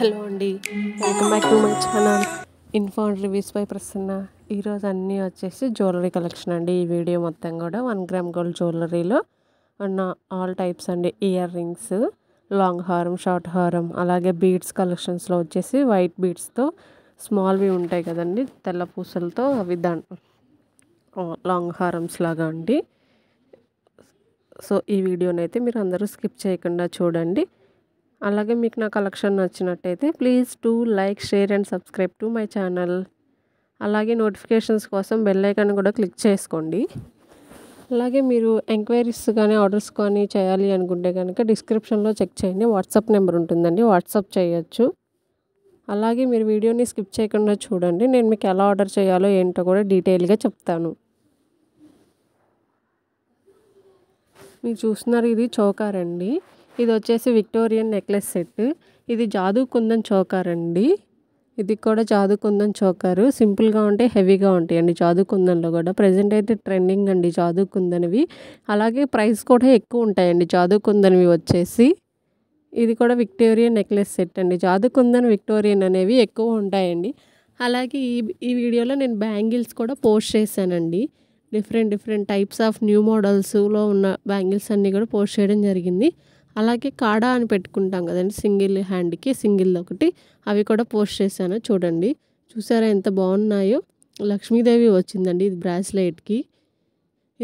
hello అండి welcome back to my channel ఇన్ఫాండ్ reviews by Prasanna ఈరోజు అన్నీ వచ్చేసి జ్యువెలరీ కలెక్షన్ అండి ఈ వీడియో మొత్తం కూడా వన్ గ్రామ్ గోల్డ్ జ్యువెలరీలో ఉన్న ఆల్ టైప్స్ అండి ఇయర్ రింగ్స్ లాంగ్ హారం షార్ట్ హారం అలాగే బీడ్స్ కలెక్షన్స్లో వచ్చేసి వైట్ బీడ్స్తో స్మాల్వి ఉంటాయి కదండి తెల్ల పూసలతో అవి దా లాంగ్ హారమ్స్ లాగా అండి సో ఈ వీడియోనైతే మీరు అందరూ స్కిప్ చేయకుండా చూడండి అలాగే మీకు నా కలెక్షన్ నచ్చినట్టయితే please to like share and subscribe to my channel అలాగే నోటిఫికేషన్స్ కోసం బెల్ ఐకాన్ కూడా క్లిక్ చేసుకోండి అలాగే మీరు ఎంక్వైరీస్ కానీ ఆర్డర్స్ కానీ చేయాలి అనుకుంటే కనుక డిస్క్రిప్షన్లో చెక్ చేయండి వాట్సాప్ నెంబర్ ఉంటుందండి వాట్సాప్ చేయొచ్చు అలాగే మీరు వీడియోని స్కిప్ చేయకుండా చూడండి నేను మీకు ఎలా ఆర్డర్ చేయాలో ఏంటో కూడా డీటెయిల్గా చెప్తాను మీరు చూస్తున్నారు ఇది చౌకార్ అండి ఇది వచ్చేసి విక్టోరియన్ నెక్లెస్ సెట్ ఇది జాదు కుందన్ చౌకర్ అండి ఇది కూడా జాదు కుందన్ సింపుల్గా ఉంటాయి హెవీగా ఉంటాయండి జాదు కుందన్లో కూడా ప్రజెంట్ అయితే ట్రెండింగ్ అండి జాదు కుందన్వి అలాగే ప్రైస్ కూడా ఎక్కువ ఉంటాయండి జాదు కుందనివి వచ్చేసి ఇది కూడా విక్టోరియన్ నెక్లెస్ సెట్ అండి జాదు కుందన్ విక్టోరియన్ అనేవి ఎక్కువ ఉంటాయండి అలాగే ఈ ఈ వీడియోలో నేను బ్యాంగిల్స్ కూడా పోస్ట్ చేశానండి different different types of new మోడల్స్లో ఉన్న బ్యాంగిల్స్ అన్నీ కూడా పోస్ట్ చేయడం జరిగింది అలాగే కాడా అని పెట్టుకుంటాం కదండి సింగిల్ హ్యాండ్కి సింగిల్ ఒకటి అవి కూడా పోస్ట్ చేశాను చూడండి చూసారా ఎంత బాగున్నాయో లక్ష్మీదేవి వచ్చిందండి ఇది బ్రాస్లెట్కి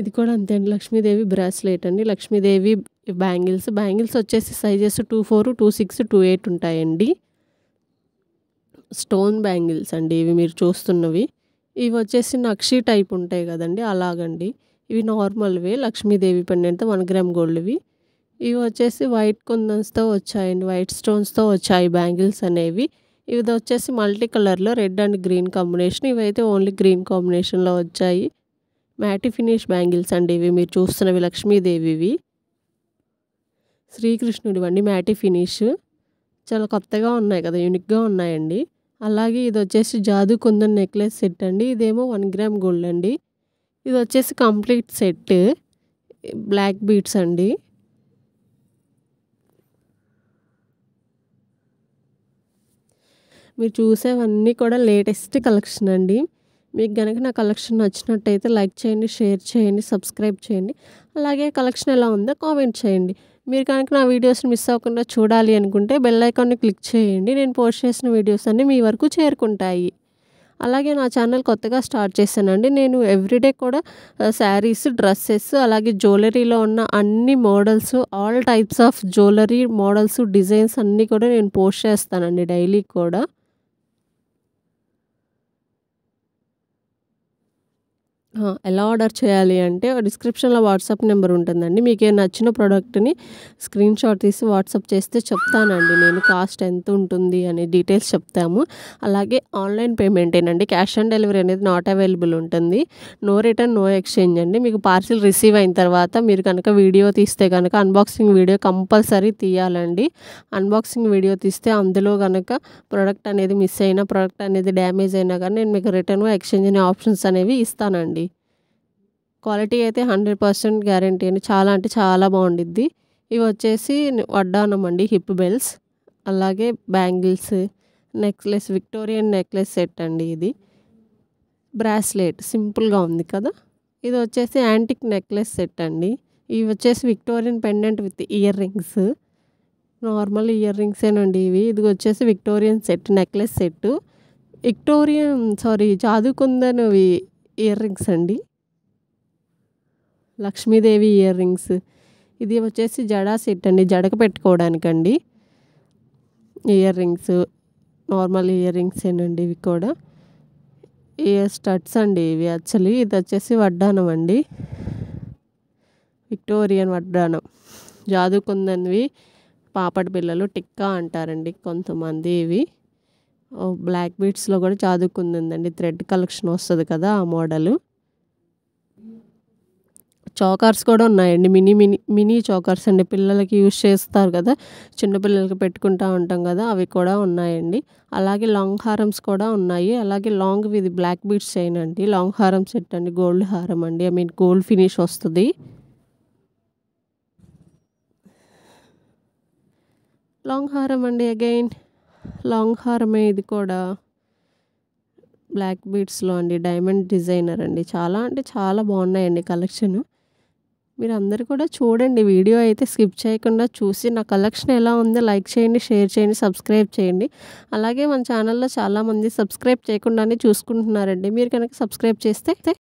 ఇది కూడా అంతే అండి లక్ష్మీదేవి బ్రాస్లెట్ అండి లక్ష్మీదేవి బ్యాంగిల్స్ బ్యాంగిల్స్ వచ్చేసి sizes two four two six two eight ఉంటాయండి స్టోన్ బ్యాంగిల్స్ అండి ఇవి మీరు చూస్తున్నవి ఇవి వచ్చేసి నక్షి టైప్ ఉంటాయి కదండి అలాగండి ఇవి నార్మల్వే లక్ష్మీదేవి పెండెంట్ వన్ గ్రామ్ గోల్డ్వి ఇవి వచ్చేసి వైట్ కుందన్స్తో వచ్చాయండి వైట్ స్టోన్స్తో వచ్చాయి బ్యాంగిల్స్ అనేవి ఇవి వచ్చేసి మల్టీ కలర్లో రెడ్ అండ్ గ్రీన్ కాంబినేషన్ ఇవైతే ఓన్లీ గ్రీన్ కాంబినేషన్లో వచ్చాయి మ్యాటి ఫినిష్ బ్యాంగిల్స్ అండి ఇవి మీరు చూస్తున్నవి లక్ష్మీదేవివి శ్రీకృష్ణుడి అండి మ్యాటి ఫినిష్ చాలా కొత్తగా ఉన్నాయి కదా యూనిక్గా ఉన్నాయండి అలాగే ఇది వచ్చేసి జాదు కుందన్ నెక్లెస్ సెట్ అండి ఇదేమో వన్ గ్రామ్ గోల్డ్ అండి ఇది వచ్చేసి కంప్లీట్ సెట్ బ్లాక్ బీట్స్ అండి మీరు చూసేవన్నీ కూడా లేటెస్ట్ కలెక్షన్ అండి మీకు కనుక నా కలెక్షన్ నచ్చినట్టయితే లైక్ చేయండి షేర్ చేయండి సబ్స్క్రైబ్ చేయండి అలాగే కలెక్షన్ ఎలా ఉందో కామెంట్ చేయండి మీరు కనుక నా వీడియోస్ని మిస్ అవ్వకుండా చూడాలి అనుకుంటే బెల్ ఐకాన్ని క్లిక్ చేయండి నేను పోస్ట్ చేసిన వీడియోస్ అన్నీ మీ వరకు చేరుకుంటాయి అలాగే నా ఛానల్ కొత్తగా స్టార్ట్ చేశానండి నేను ఎవ్రీడే కూడా శారీస్ డ్రెస్సెస్ అలాగే జ్యువెలరీలో ఉన్న అన్ని models all types of jewellery models designs అన్నీ కూడా నేను పోస్ట్ చేస్తానండి డైలీ కూడా ఎలా ఆర్డర్ చేయాలి అంటే డిస్క్రిప్షన్లో వాట్సాప్ నెంబర్ ఉంటుందండి మీకు ఏ నచ్చిన ప్రోడక్ట్ని స్క్రీన్ షాట్ తీసి వాట్సాప్ చేస్తే చెప్తానండి నేను కాస్ట్ ఎంత ఉంటుంది అనే డీటెయిల్స్ చెప్తాము అలాగే ఆన్లైన్ పేమెంటేనండి క్యాష్ ఆన్ డెలివరీ అనేది నాట్ అవైలబుల్ ఉంటుంది నో రిటర్న్ నో ఎక్స్చేంజ్ అండి మీకు పార్సిల్ రిసీవ్ అయిన తర్వాత మీరు కనుక వీడియో తీస్తే కనుక అన్బాక్సింగ్ వీడియో కంపల్సరీ తీయాలండి అన్బాక్సింగ్ వీడియో తీస్తే అందులో కనుక ప్రోడక్ట్ అనేది మిస్ అయినా ప్రోడక్ట్ అనేది డ్యామేజ్ అయినా కానీ నేను మీకు రిటర్న్ ఎక్స్చేంజ్ అనే ఆప్షన్స్ అనేవి ఇస్తానండి క్వాలిటీ అయితే హండ్రెడ్ పర్సెంట్ గ్యారంటీ అండి చాలా అంటే చాలా బాగుండిద్ది ఇవి వచ్చేసి వడ్డానం అండి హిప్ బెల్స్ అలాగే bangles necklace Victorian necklace set అండి ఇది బ్రాస్లెట్ సింపుల్గా ఉంది కదా ఇది వచ్చేసి యాంటిక్ నెక్లెస్ సెట్ అండి ఇవి వచ్చేసి Victorian pendant with earrings normal ఇయర్ రింగ్సేనండి ఇవి ఇది వచ్చేసి Victorian set necklace set Victorian sorry జాదుకుందనవి ఇయర్ రింగ్స్ అండి లక్ష్మీదేవి ఇయర్ రింగ్స్ ఇది వచ్చేసి జడా సెట్ అండి జడక పెట్టుకోవడానికండి earrings normal earrings ఏనండి ఇవి కూడా ఇయర్ స్టడ్స్ అండి ఇవి యాక్చువల్లీ ఇది వచ్చేసి వడ్డానం అండి విక్టోరియన్ వడ్డానం జాదుకుందనివి పాపడి పిల్లలు టిక్కా అంటారండి కొంతమంది ఇవి బ్లాక్ బీట్స్లో కూడా చాదుకుందండి థ్రెడ్ కలెక్షన్ వస్తుంది కదా ఆ మోడలు చౌకార్స్ కూడా ఉన్నాయండి మినీ మినీ మినీ చౌకార్స్ అండి పిల్లలకి యూజ్ చేస్తారు కదా చిన్నపిల్లలకి పెట్టుకుంటూ ఉంటాం కదా అవి కూడా ఉన్నాయండి అలాగే లాంగ్ హారమ్స్ కూడా ఉన్నాయి అలాగే లాంగ్ విది బ్లాక్ బీట్స్ చేయనండి లాంగ్ హారం సెట్ అండి గోల్డ్ హారం అండి ఐ మీన్ గోల్డ్ ఫినిష్ వస్తుంది లాంగ్ హారం అండి అగైన్ లాంగ్ హారమే ఇది కూడా బ్లాక్ బీడ్స్లో అండి డైమండ్ డిజైనర్ అండి చాలా అంటే చాలా బాగున్నాయండి కలెక్షను మీరందరూ కూడా చూడండి వీడియో అయితే స్కిప్ చేయకుండా చూసి నా కలెక్షన్ ఎలా ఉందో లైక్ చేయండి షేర్ చేయండి సబ్స్క్రైబ్ చేయండి అలాగే మన ఛానల్లో చాలామంది సబ్స్క్రైబ్ చేయకుండానే చూసుకుంటున్నారండి మీరు కనుక సబ్స్క్రైబ్ చేస్తే